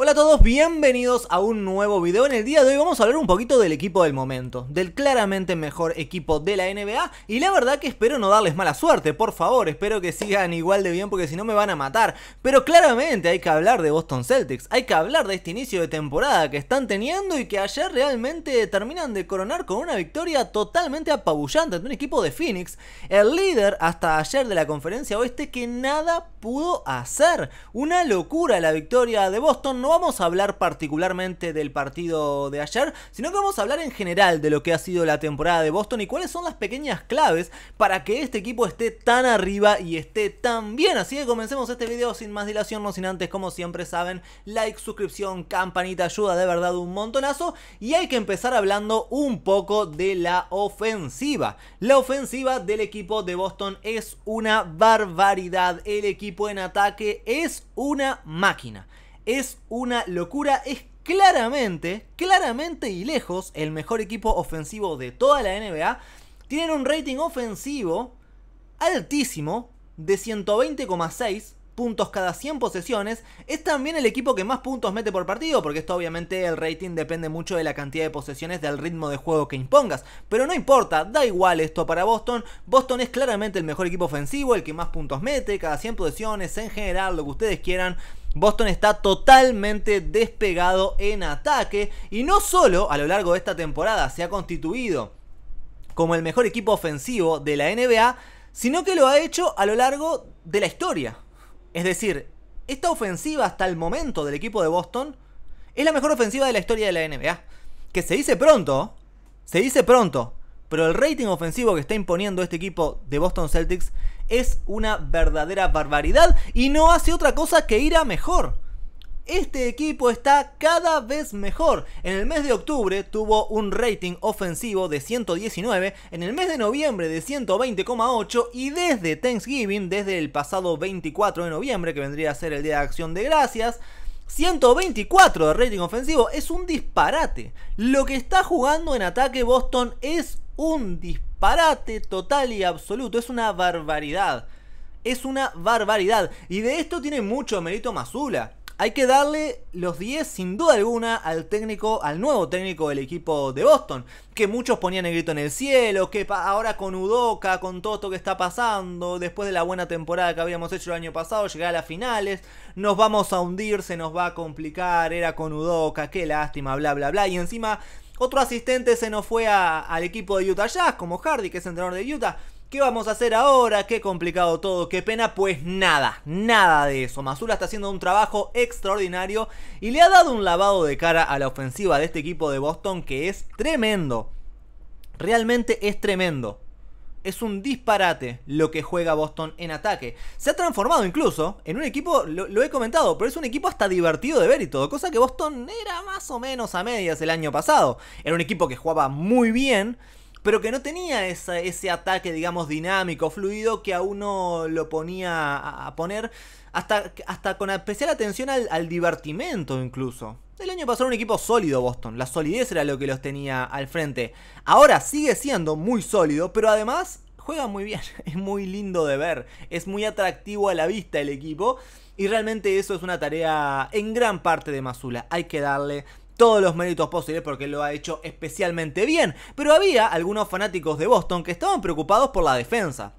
Hola a todos, bienvenidos a un nuevo video. En el día de hoy vamos a hablar un poquito del equipo del momento, del claramente mejor equipo de la NBA y la verdad que espero no darles mala suerte, por favor, espero que sigan igual de bien porque si no me van a matar. Pero claramente hay que hablar de Boston Celtics, hay que hablar de este inicio de temporada que están teniendo y que ayer realmente terminan de coronar con una victoria totalmente apabullante de un equipo de Phoenix, el líder hasta ayer de la conferencia oeste que nada pudo hacer. Una locura la victoria de Boston, no vamos a hablar particularmente del partido de ayer, sino que vamos a hablar en general de lo que ha sido la temporada de Boston y cuáles son las pequeñas claves para que este equipo esté tan arriba y esté tan bien. Así que comencemos este video sin más dilación, no sin antes, como siempre saben, like, suscripción, campanita, ayuda de verdad un montonazo. Y hay que empezar hablando un poco de la ofensiva. La ofensiva del equipo de Boston es una barbaridad. El equipo en ataque es una máquina es una locura, es claramente, claramente y lejos el mejor equipo ofensivo de toda la NBA. Tienen un rating ofensivo altísimo de 120,6 puntos cada 100 posesiones, es también el equipo que más puntos mete por partido, porque esto obviamente el rating depende mucho de la cantidad de posesiones, del ritmo de juego que impongas. Pero no importa, da igual esto para Boston. Boston es claramente el mejor equipo ofensivo, el que más puntos mete, cada 100 posesiones, en general, lo que ustedes quieran. Boston está totalmente despegado en ataque y no solo a lo largo de esta temporada se ha constituido como el mejor equipo ofensivo de la NBA, sino que lo ha hecho a lo largo de la historia. Es decir, esta ofensiva hasta el momento del equipo de Boston es la mejor ofensiva de la historia de la NBA. Que se dice pronto, se dice pronto, pero el rating ofensivo que está imponiendo este equipo de Boston Celtics es una verdadera barbaridad y no hace otra cosa que ir a mejor este equipo está cada vez mejor. En el mes de octubre tuvo un rating ofensivo de 119, en el mes de noviembre de 120,8 y desde Thanksgiving, desde el pasado 24 de noviembre, que vendría a ser el Día de Acción de Gracias, 124 de rating ofensivo es un disparate. Lo que está jugando en ataque Boston es un disparate total y absoluto. Es una barbaridad. Es una barbaridad. Y de esto tiene mucho mérito Masula. Hay que darle los 10 sin duda alguna al técnico, al nuevo técnico del equipo de Boston, que muchos ponían el grito en el cielo, que ahora con Udoca, con todo esto que está pasando, después de la buena temporada que habíamos hecho el año pasado, llegar a las finales, nos vamos a hundir, se nos va a complicar, era con Udoca, qué lástima, bla, bla, bla, y encima otro asistente se nos fue al equipo de Utah Jazz, como Hardy, que es entrenador de Utah. ¿Qué vamos a hacer ahora? Qué complicado todo, qué pena. Pues nada, nada de eso. Masula está haciendo un trabajo extraordinario y le ha dado un lavado de cara a la ofensiva de este equipo de Boston que es tremendo. Realmente es tremendo. Es un disparate lo que juega Boston en ataque. Se ha transformado incluso en un equipo, lo, he comentado, pero es un equipo hasta divertido de ver y todo. Cosa que Boston era más o menos a medias el año pasado. Era un equipo que jugaba muy bien pero que no tenía ese ataque, digamos, dinámico, fluido que a uno lo ponía a, poner hasta, hasta con especial atención al, al divertimento incluso. El año pasado era un equipo sólido Boston, la solidez era lo que los tenía al frente. Ahora sigue siendo muy sólido, pero además juega muy bien, es muy lindo de ver, es muy atractivo a la vista el equipo y realmente eso es una tarea en gran parte de Masula, hay que darle todos los méritos posibles porque lo ha hecho especialmente bien, pero había algunos fanáticos de Boston que estaban preocupados por la defensa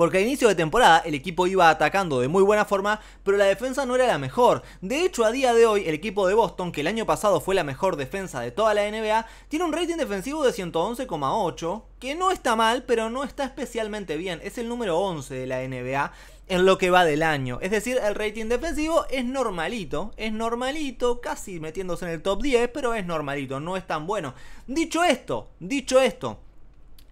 porque a inicio de temporada el equipo iba atacando de muy buena forma, pero la defensa no era la mejor. De hecho, a día de hoy, el equipo de Boston, que el año pasado fue la mejor defensa de toda la NBA, tiene un rating defensivo de 111,8, que no está mal, pero no está especialmente bien. Es el número 11 de la NBA en lo que va del año. Es decir, el rating defensivo es normalito, es normalito, casi metiéndose en el top 10, pero es normalito, no es tan bueno. Dicho esto, dicho esto,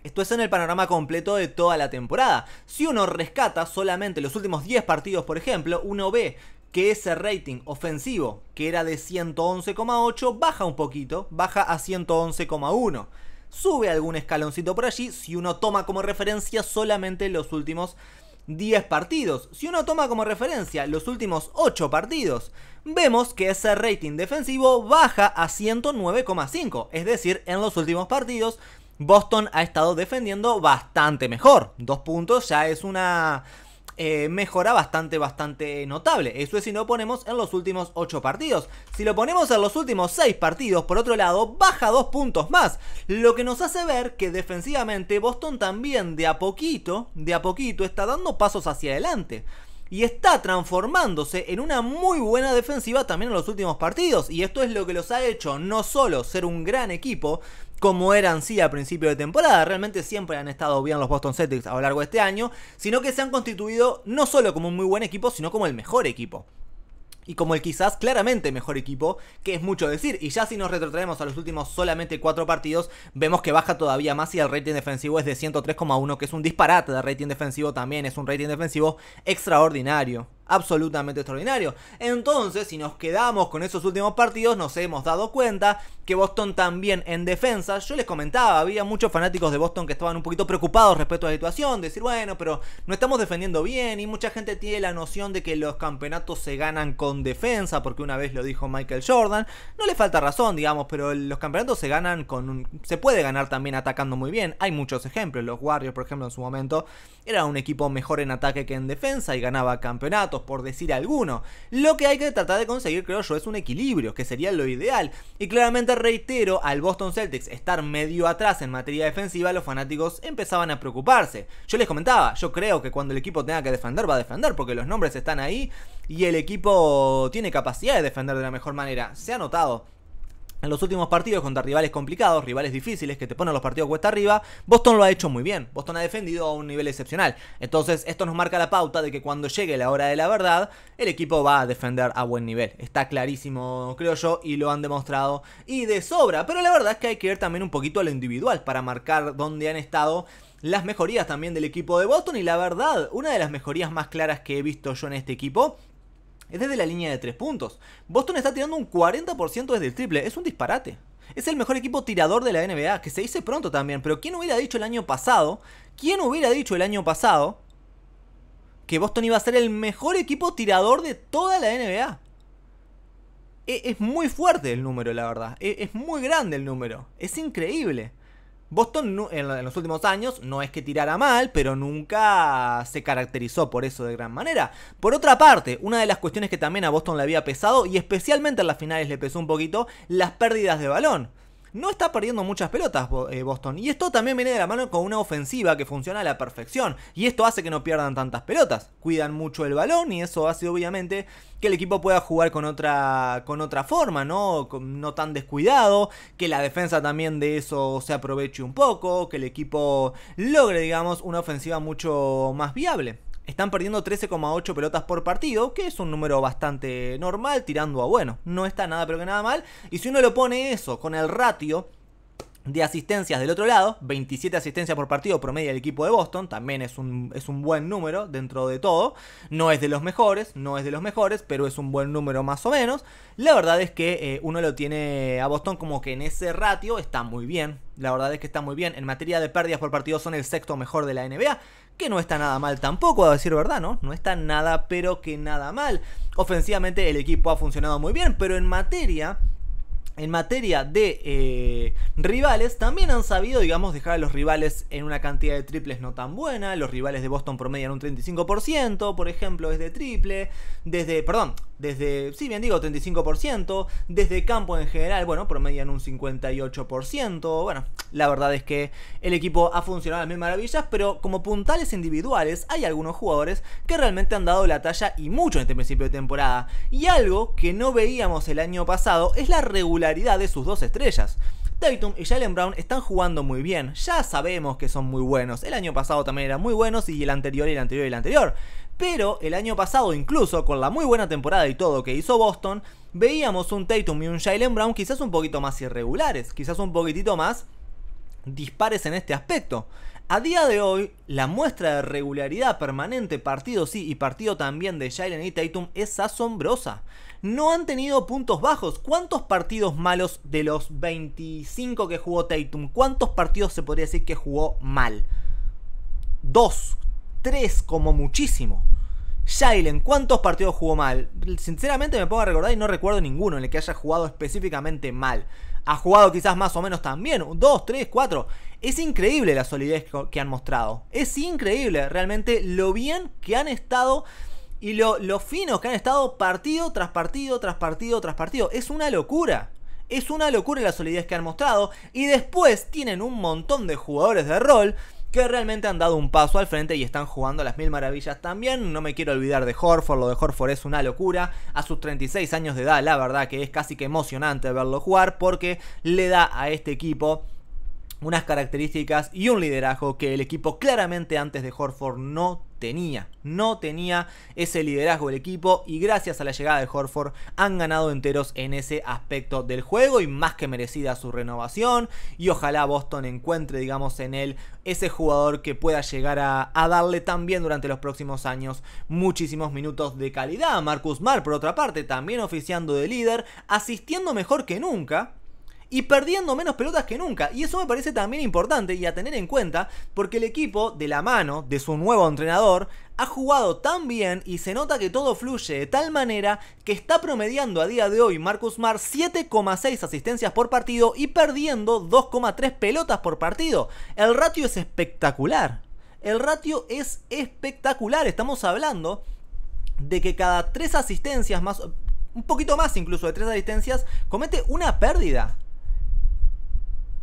esto es en el panorama completo de toda la temporada. Si uno rescata solamente los últimos 10 partidos, por ejemplo, uno ve que ese rating ofensivo, que era de 111,8, baja un poquito, baja a 111,1 sube algún escaloncito por allí si uno toma como referencia solamente los últimos 10 partidos. Si uno toma como referencia los últimos 8 partidos, vemos que ese rating defensivo baja a 109,5, es decir, en los últimos partidos Boston ha estado defendiendo bastante mejor. Dos puntos ya es una eh, mejora bastante, bastante notable. Eso es si no ponemos en los últimos ocho partidos. Si lo ponemos en los últimos seis partidos, por otro lado, baja dos puntos más. Lo que nos hace ver que defensivamente Boston también de a poquito, de a poquito, está dando pasos hacia adelante. Y está transformándose en una muy buena defensiva también en los últimos partidos. Y esto es lo que los ha hecho no solo ser un gran equipo, como eran sí a principio de temporada, realmente siempre han estado bien los Boston Celtics a lo largo de este año, sino que se han constituido no solo como un muy buen equipo, sino como el mejor equipo y como el quizás claramente mejor equipo, que es mucho decir. Y ya si nos retrotraemos a los últimos solamente cuatro partidos, vemos que baja todavía más y el rating defensivo es de 103,1, que es un disparate de rating defensivo también, es un rating defensivo extraordinario absolutamente extraordinario. Entonces, si nos quedamos con esos últimos partidos, nos hemos dado cuenta que Boston también en defensa, yo les comentaba, había muchos fanáticos de Boston que estaban un poquito preocupados respecto a la situación, decir, bueno, pero no estamos defendiendo bien y mucha gente tiene la noción de que los campeonatos se ganan con defensa, porque una vez lo dijo Michael Jordan, no le falta razón, digamos, pero los campeonatos se ganan con se puede ganar también atacando muy bien, hay muchos ejemplos, los Warriors, por ejemplo, en su momento, era un equipo mejor en ataque que en defensa y ganaba campeonatos, por decir alguno. Lo que hay que tratar de conseguir, creo yo, es un equilibrio, que sería lo ideal. Y claramente reitero, al Boston Celtics estar medio atrás en materia defensiva, los fanáticos empezaban a preocuparse. Yo les comentaba, yo creo que cuando el equipo tenga que defender, va a defender, porque los nombres están ahí y el equipo tiene capacidad de defender de la mejor manera. Se ha notado en los últimos partidos contra rivales complicados, rivales difíciles que te ponen los partidos cuesta arriba, Boston lo ha hecho muy bien. Boston ha defendido a un nivel excepcional. Entonces, esto nos marca la pauta de que cuando llegue la hora de la verdad, el equipo va a defender a buen nivel. Está clarísimo, creo yo, y lo han demostrado y de sobra. Pero la verdad es que hay que ver también un poquito a lo individual para marcar dónde han estado las mejorías también del equipo de Boston. Y la verdad, una de las mejorías más claras que he visto yo en este equipo es desde la línea de 3 puntos. Boston está tirando un 40% desde el triple, es un disparate. Es el mejor equipo tirador de la NBA, que se dice pronto también, pero ¿quién hubiera dicho el año pasado? ¿Quién hubiera dicho el año pasado que Boston iba a ser el mejor equipo tirador de toda la NBA? E, es, muy fuerte el número, la verdad. E, es muy grande el número. Es increíble. Boston en, en los últimos años no es que tirara mal, pero nunca se caracterizó por eso de gran manera. Por otra parte, una de las cuestiones que también a Boston le había pesado, y especialmente en las finales le pesó un poquito, las pérdidas de balón no está perdiendo muchas pelotas eh, Boston. Y esto también viene de la mano con una ofensiva que funciona a la perfección. Y esto hace que no pierdan tantas pelotas. Cuidan mucho el balón y eso hace obviamente que el equipo pueda jugar con otra, con otra forma, ¿no? No tan descuidado. Que la defensa también de eso se aproveche un poco. Que el equipo logre, digamos, una ofensiva mucho más viable. Están perdiendo 13,8 pelotas por partido, que es un número bastante normal, tirando a bueno. No está nada, pero que nada mal. Y si uno lo pone eso con el ratio de asistencias del otro lado, 27 asistencias por partido promedio del equipo de Boston, también es un, es un buen número dentro de todo, no es de los mejores, no es de los mejores, pero es un buen número más o menos, la verdad es que eh, uno lo tiene a Boston como que en ese ratio está muy bien, la verdad es que está muy bien, en materia de pérdidas por partido son el sexto mejor de la NBA, que no está nada mal tampoco, a decir verdad, ¿no? No está nada, pero que nada mal, ofensivamente el equipo ha funcionado muy bien, pero en materia en materia de eh, rivales, también han sabido, digamos, dejar a los rivales en una cantidad de triples no tan buena. Los rivales de Boston promedian un 35%, por ejemplo, desde triple, desde, perdón, desde, sí, bien digo, 35%, desde campo en general, bueno, promedian un 58%. Bueno, la verdad es que el equipo ha funcionado a las mil maravillas, pero como puntales individuales hay algunos jugadores que realmente han dado la talla y mucho en este principio de temporada. Y algo que no veíamos el año pasado es la regularidad de sus dos estrellas. Tatum y Jalen Brown están jugando muy bien, ya sabemos que son muy buenos, el año pasado también eran muy buenos y el anterior y el anterior y el anterior, pero el año pasado incluso con la muy buena temporada y todo que hizo Boston, veíamos un Tatum y un Jalen Brown quizás un poquito más irregulares, quizás un poquitito más dispares en este aspecto. A día de hoy, la muestra de regularidad permanente partido sí y partido también de Jalen y Tatum es asombrosa. No han tenido puntos bajos. ¿Cuántos partidos malos de los 25 que jugó Tatum? ¿Cuántos partidos se podría decir que jugó mal? Dos, tres como muchísimo. Jalen, ¿cuántos partidos jugó mal? Sinceramente me pongo a recordar y no recuerdo ninguno en el que haya jugado específicamente mal ha jugado quizás más o menos también, 2, 3, 4. Es increíble la solidez que han mostrado. Es increíble realmente lo bien que han estado y lo, lo finos que han estado partido tras partido, tras partido, tras partido. Es una locura. Es una locura la solidez que han mostrado. Y después tienen un montón de jugadores de rol que realmente han dado un paso al frente y están jugando a las mil maravillas también. No me quiero olvidar de Horford, lo de Horford es una locura. A sus 36 años de edad, la verdad que es casi que emocionante verlo jugar porque le da a este equipo unas características y un liderazgo que el equipo claramente antes de Horford no tenía. No tenía ese liderazgo el equipo y gracias a la llegada de Horford han ganado enteros en ese aspecto del juego y más que merecida su renovación y ojalá Boston encuentre digamos en él ese jugador que pueda llegar a, a darle también durante los próximos años muchísimos minutos de calidad. Marcus Mar por otra parte también oficiando de líder, asistiendo mejor que nunca, y perdiendo menos pelotas que nunca. Y eso me parece también importante y a tener en cuenta porque el equipo de la mano de su nuevo entrenador ha jugado tan bien y se nota que todo fluye de tal manera que está promediando a día de hoy Marcus Mar 7,6 asistencias por partido y perdiendo 2,3 pelotas por partido. El ratio es espectacular. El ratio es espectacular. Estamos hablando de que cada 3 asistencias más un poquito más incluso de tres asistencias, comete una pérdida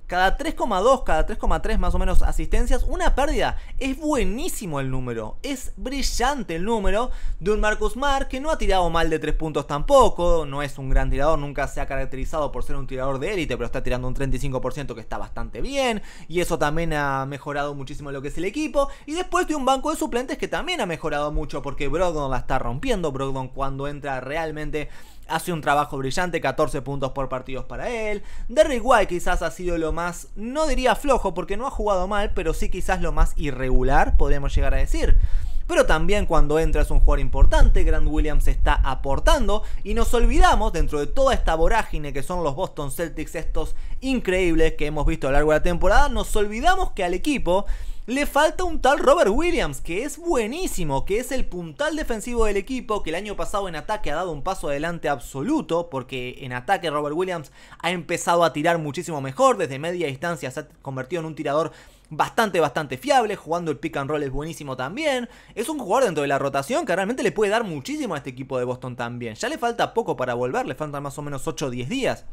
cada 3,2, cada 3,3 más o menos asistencias, una pérdida. Es buenísimo el número, es brillante el número de un Marcus Mar que no ha tirado mal de 3 puntos tampoco, no es un gran tirador, nunca se ha caracterizado por ser un tirador de élite, pero está tirando un 35% que está bastante bien, y eso también ha mejorado muchísimo lo que es el equipo, y después de un banco de suplentes que también ha mejorado mucho porque Brogdon la está rompiendo, Brogdon cuando entra realmente hace un trabajo brillante, 14 puntos por partidos para él. ...Derry White quizás ha sido lo más, no diría flojo porque no ha jugado mal, pero sí quizás lo más irregular, podríamos llegar a decir pero también cuando entra un jugador importante, Grant Williams está aportando y nos olvidamos dentro de toda esta vorágine que son los Boston Celtics estos increíbles que hemos visto a lo largo de la temporada, nos olvidamos que al equipo le falta un tal Robert Williams, que es buenísimo, que es el puntal defensivo del equipo, que el año pasado en ataque ha dado un paso adelante absoluto, porque en ataque Robert Williams ha empezado a tirar muchísimo mejor, desde media distancia se ha convertido en un tirador bastante, bastante fiable. Jugando el pick and roll es buenísimo también. Es un jugador dentro de la rotación que realmente le puede dar muchísimo a este equipo de Boston también. Ya le falta poco para volver, le faltan más o menos 8 o 10 días.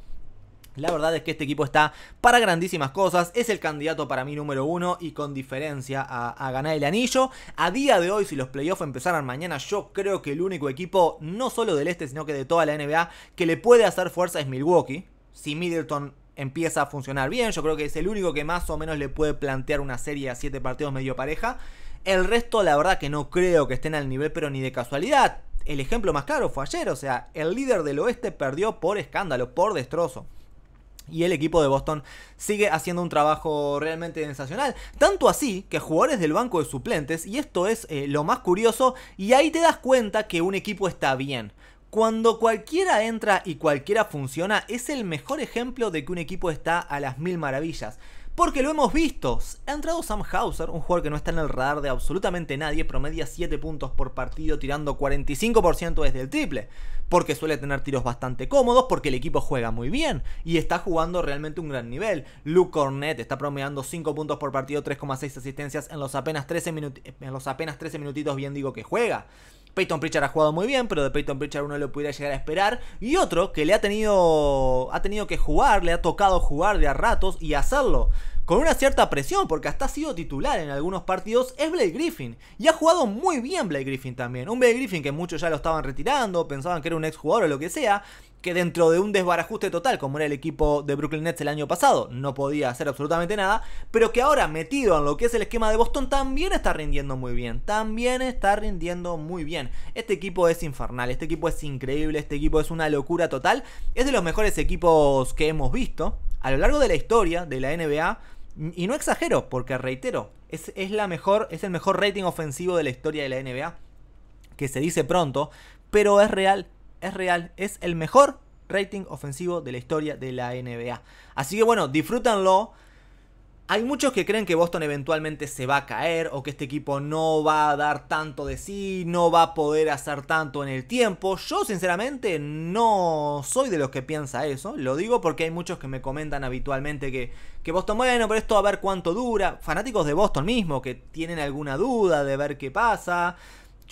La verdad es que este equipo está para grandísimas cosas, es el candidato para mí número uno y con diferencia a, a, ganar el anillo. A día de hoy, si los playoffs empezaran mañana, yo creo que el único equipo, no solo del este, sino que de toda la NBA, que le puede hacer fuerza es Milwaukee. Si Middleton empieza a funcionar bien. Yo creo que es el único que más o menos le puede plantear una serie a 7 partidos medio pareja. El resto, la verdad que no creo que estén al nivel, pero ni de casualidad. El ejemplo más claro fue ayer, o sea, el líder del oeste perdió por escándalo, por destrozo. Y el equipo de Boston sigue haciendo un trabajo realmente sensacional. Tanto así que jugadores del banco de suplentes, y esto es eh, lo más curioso, y ahí te das cuenta que un equipo está bien. Cuando cualquiera entra y cualquiera funciona es el mejor ejemplo de que un equipo está a las mil maravillas. Porque lo hemos visto. Ha entrado Sam Hauser, un jugador que no está en el radar de absolutamente nadie, promedia 7 puntos por partido tirando 45% desde el triple. Porque suele tener tiros bastante cómodos, porque el equipo juega muy bien y está jugando realmente un gran nivel. Luke Cornett está promediando 5 puntos por partido, 3,6 asistencias en los, apenas 13 en los apenas 13 minutitos bien digo que juega. Peyton Pritchard ha jugado muy bien, pero de Peyton Pritchard uno lo pudiera llegar a esperar. Y otro que le ha tenido, ha tenido que jugar, le ha tocado jugar de a ratos y hacerlo con una cierta presión, porque hasta ha sido titular en algunos partidos, es Blake Griffin. Y ha jugado muy bien Blake Griffin también. Un Blake Griffin que muchos ya lo estaban retirando, pensaban que era un exjugador o lo que sea, que dentro de un desbarajuste total, como era el equipo de Brooklyn Nets el año pasado, no podía hacer absolutamente nada, pero que ahora metido en lo que es el esquema de Boston también está rindiendo muy bien, también está rindiendo muy bien. Este equipo es infernal, este equipo es increíble, este equipo es una locura total, es de los mejores equipos que hemos visto, a lo largo de la historia de la NBA. Y no exagero, porque reitero, es, la mejor, es el mejor rating ofensivo de la historia de la NBA. Que se dice pronto, pero es real, es real, es el mejor rating ofensivo de la historia de la NBA. Así que bueno, disfrútanlo. Hay muchos que creen que Boston eventualmente se va a caer o que este equipo no va a dar tanto de sí, no va a poder hacer tanto en el tiempo. Yo sinceramente no soy de los que piensa eso. Lo digo porque hay muchos que me comentan habitualmente que, que Boston, bueno, pero esto a ver cuánto dura. Fanáticos de Boston mismo que tienen alguna duda de ver qué pasa.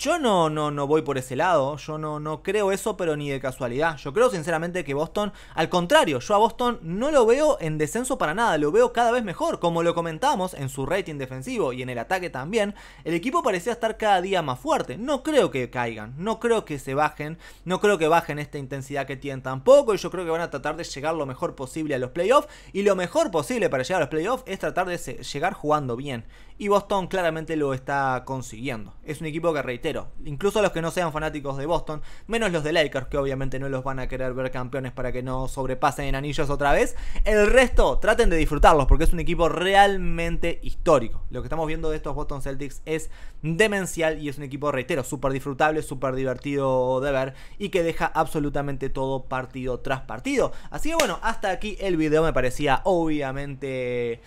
Yo no, no, no voy por ese lado, yo no, no creo eso, pero ni de casualidad. Yo creo sinceramente que Boston, al contrario, yo a Boston no lo veo en descenso para nada, lo veo cada vez mejor, como lo comentamos en su rating defensivo y en el ataque también, el equipo parecía estar cada día más fuerte. No creo que caigan, no creo que se bajen, no creo que bajen esta intensidad que tienen tampoco, y yo creo que van a tratar de llegar lo mejor posible a los playoffs, y lo mejor posible para llegar a los playoffs es tratar de llegar jugando bien. Y Boston claramente lo está consiguiendo. Es un equipo que reitero incluso los que no sean fanáticos de Boston, menos los de Lakers, que obviamente no los van a querer ver campeones para que no sobrepasen en anillos otra vez. El resto, traten de disfrutarlos, porque es un equipo realmente histórico. Lo que estamos viendo de estos Boston Celtics es demencial y es un equipo, reitero, súper disfrutable, súper divertido de ver y que deja absolutamente todo partido tras partido. Así que bueno, hasta aquí el video me parecía obviamente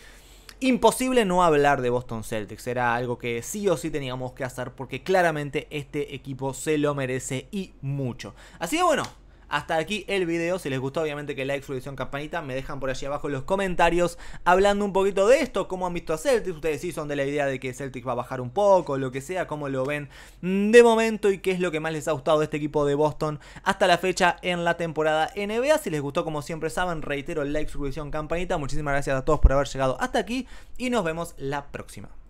imposible no hablar de Boston Celtics. Era algo que sí o sí teníamos que hacer porque claramente este equipo se lo merece y mucho. Así que bueno, hasta aquí el video, si les gustó obviamente que like, suscripción, campanita, me dejan por allí abajo en los comentarios hablando un poquito de esto, cómo han visto a Celtics, ustedes sí son de la idea de que Celtics va a bajar un poco, lo que sea, cómo lo ven mm, de momento y qué es lo que más les ha gustado de este equipo de Boston hasta la fecha en la temporada NBA, si les gustó como siempre saben, reitero like, suscripción, campanita, muchísimas gracias a todos por haber llegado hasta aquí y nos vemos la próxima.